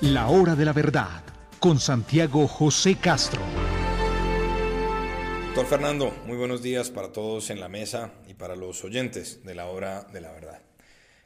La hora de la verdad con Santiago José Castro. Doctor Fernando, muy buenos días para todos en la mesa y para los oyentes de la hora de la verdad.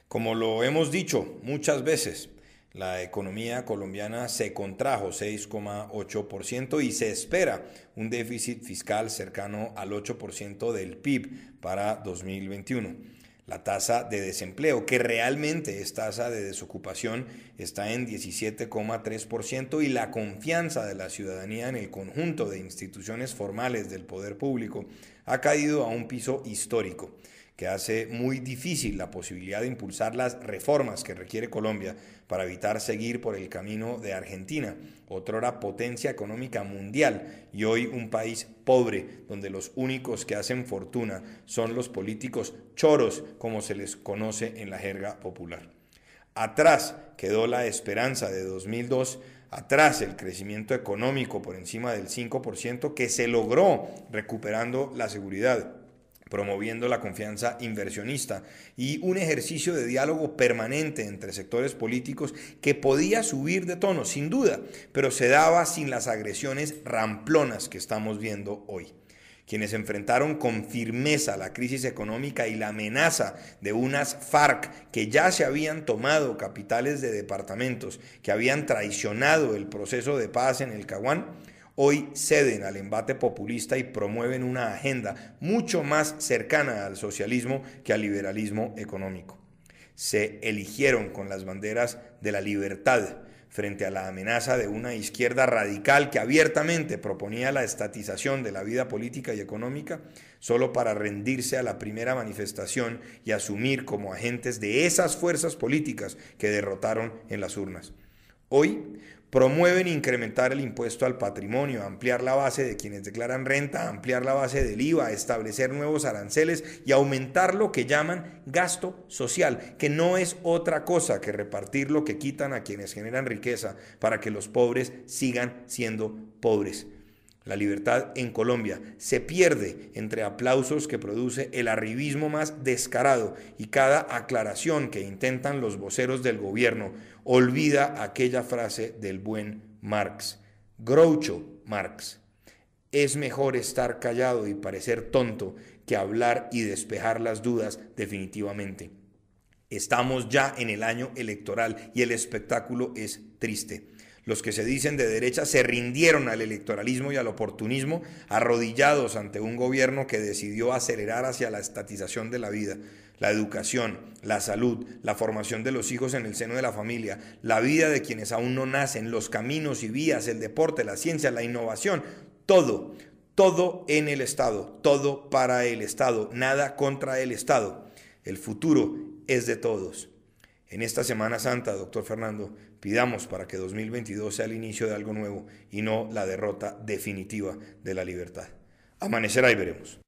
Como lo hemos dicho muchas veces, la economía colombiana se contrajo 6,8% y se espera un déficit fiscal cercano al 8% del PIB para 2021. La tasa de desempleo, que realmente es tasa de desocupación, está en 17,3% y la confianza de la ciudadanía en el conjunto de instituciones formales del poder público ha caído a un piso histórico que hace muy difícil la posibilidad de impulsar las reformas que requiere Colombia para evitar seguir por el camino de Argentina, otrora potencia económica mundial y hoy un país pobre, donde los únicos que hacen fortuna son los políticos choros, como se les conoce en la jerga popular. Atrás quedó la esperanza de 2002, atrás el crecimiento económico por encima del 5% que se logró recuperando la seguridad promoviendo la confianza inversionista y un ejercicio de diálogo permanente entre sectores políticos que podía subir de tono, sin duda, pero se daba sin las agresiones ramplonas que estamos viendo hoy quienes enfrentaron con firmeza la crisis económica y la amenaza de unas FARC que ya se habían tomado capitales de departamentos, que habían traicionado el proceso de paz en el Caguán, hoy ceden al embate populista y promueven una agenda mucho más cercana al socialismo que al liberalismo económico. Se eligieron con las banderas de la libertad frente a la amenaza de una izquierda radical que abiertamente proponía la estatización de la vida política y económica, solo para rendirse a la primera manifestación y asumir como agentes de esas fuerzas políticas que derrotaron en las urnas. Hoy promueven incrementar el impuesto al patrimonio, ampliar la base de quienes declaran renta, ampliar la base del IVA, establecer nuevos aranceles y aumentar lo que llaman gasto social, que no es otra cosa que repartir lo que quitan a quienes generan riqueza para que los pobres sigan siendo pobres. La libertad en Colombia se pierde entre aplausos que produce el arribismo más descarado y cada aclaración que intentan los voceros del gobierno olvida aquella frase del buen Marx. Groucho Marx. Es mejor estar callado y parecer tonto que hablar y despejar las dudas definitivamente. Estamos ya en el año electoral y el espectáculo es triste los que se dicen de derecha se rindieron al electoralismo y al oportunismo, arrodillados ante un gobierno que decidió acelerar hacia la estatización de la vida, la educación, la salud, la formación de los hijos en el seno de la familia, la vida de quienes aún no nacen, los caminos y vías, el deporte, la ciencia, la innovación, todo, todo en el Estado, todo para el Estado, nada contra el Estado. El futuro es de todos. En esta Semana Santa, doctor Fernando, pidamos para que 2022 sea el inicio de algo nuevo y no la derrota definitiva de la libertad. Amanecerá y veremos.